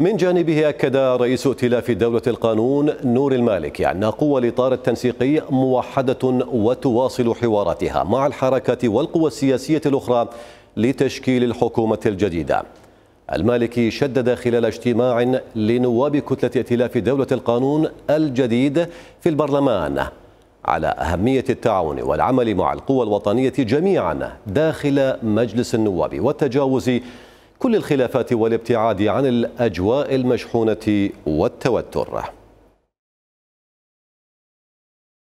من جانبه أكد رئيس ائتلاف دولة القانون نور المالكي أن قوى الإطار التنسيقي موحدة وتواصل حواراتها مع الحركة والقوى السياسية الأخرى لتشكيل الحكومة الجديدة المالكي شدد خلال اجتماع لنواب كتلة ائتلاف دولة القانون الجديد في البرلمان على أهمية التعاون والعمل مع القوى الوطنية جميعا داخل مجلس النواب والتجاوز كل الخلافات والابتعاد عن الأجواء المشحونة والتوتر